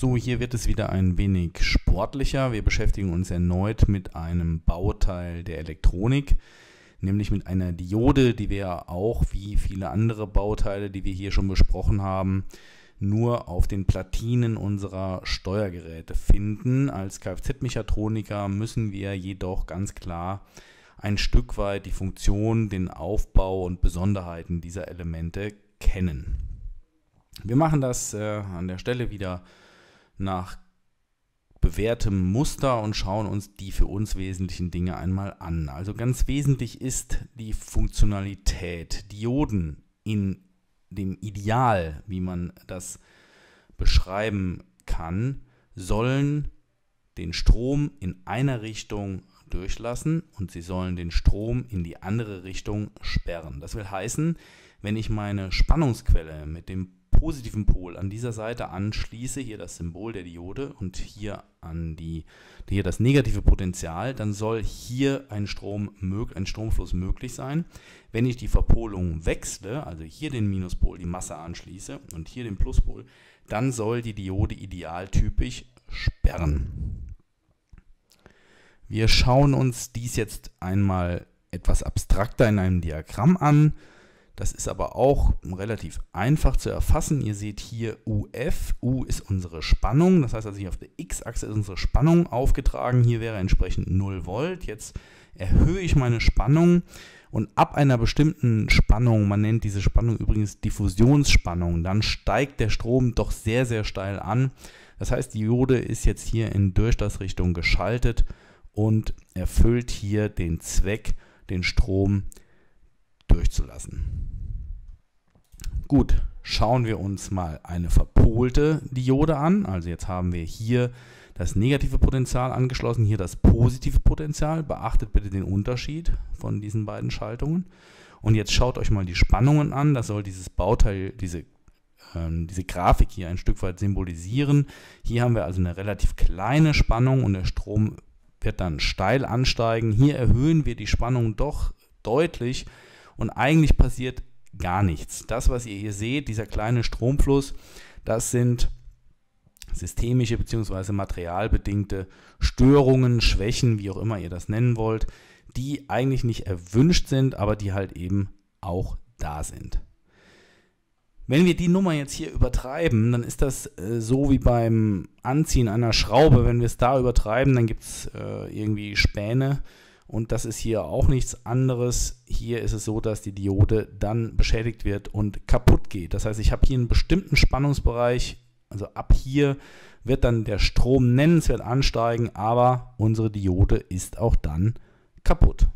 So, hier wird es wieder ein wenig sportlicher. Wir beschäftigen uns erneut mit einem Bauteil der Elektronik, nämlich mit einer Diode, die wir auch wie viele andere Bauteile, die wir hier schon besprochen haben, nur auf den Platinen unserer Steuergeräte finden. Als Kfz-Mechatroniker müssen wir jedoch ganz klar ein Stück weit die Funktion, den Aufbau und Besonderheiten dieser Elemente kennen. Wir machen das äh, an der Stelle wieder nach bewährtem Muster und schauen uns die für uns wesentlichen Dinge einmal an. Also ganz wesentlich ist die Funktionalität. Dioden in dem Ideal, wie man das beschreiben kann, sollen den Strom in einer Richtung durchlassen und sie sollen den Strom in die andere Richtung sperren. Das will heißen, wenn ich meine Spannungsquelle mit dem positiven Pol an dieser Seite anschließe, hier das Symbol der Diode und hier an die, hier das negative Potenzial, dann soll hier ein, Strom, ein Stromfluss möglich sein. Wenn ich die Verpolung wechsle, also hier den Minuspol, die Masse anschließe und hier den Pluspol, dann soll die Diode idealtypisch sperren. Wir schauen uns dies jetzt einmal etwas abstrakter in einem Diagramm an. Das ist aber auch relativ einfach zu erfassen. Ihr seht hier UF. U ist unsere Spannung. Das heißt also hier auf der X-Achse ist unsere Spannung aufgetragen. Hier wäre entsprechend 0 Volt. Jetzt erhöhe ich meine Spannung und ab einer bestimmten Spannung, man nennt diese Spannung übrigens Diffusionsspannung, dann steigt der Strom doch sehr, sehr steil an. Das heißt, die Diode ist jetzt hier in Durchlassrichtung geschaltet und erfüllt hier den Zweck, den Strom durchzulassen. Gut, schauen wir uns mal eine verpolte Diode an. Also jetzt haben wir hier das negative Potenzial angeschlossen, hier das positive Potenzial. Beachtet bitte den Unterschied von diesen beiden Schaltungen. Und jetzt schaut euch mal die Spannungen an. Das soll dieses Bauteil, diese, ähm, diese Grafik hier ein Stück weit symbolisieren. Hier haben wir also eine relativ kleine Spannung und der Strom wird dann steil ansteigen. Hier erhöhen wir die Spannung doch deutlich und eigentlich passiert gar nichts. Das, was ihr hier seht, dieser kleine Stromfluss, das sind systemische bzw. materialbedingte Störungen, Schwächen, wie auch immer ihr das nennen wollt, die eigentlich nicht erwünscht sind, aber die halt eben auch da sind. Wenn wir die Nummer jetzt hier übertreiben, dann ist das äh, so wie beim Anziehen einer Schraube. Wenn wir es da übertreiben, dann gibt es äh, irgendwie Späne, und das ist hier auch nichts anderes. Hier ist es so, dass die Diode dann beschädigt wird und kaputt geht. Das heißt, ich habe hier einen bestimmten Spannungsbereich. Also ab hier wird dann der Strom nennenswert ansteigen, aber unsere Diode ist auch dann kaputt.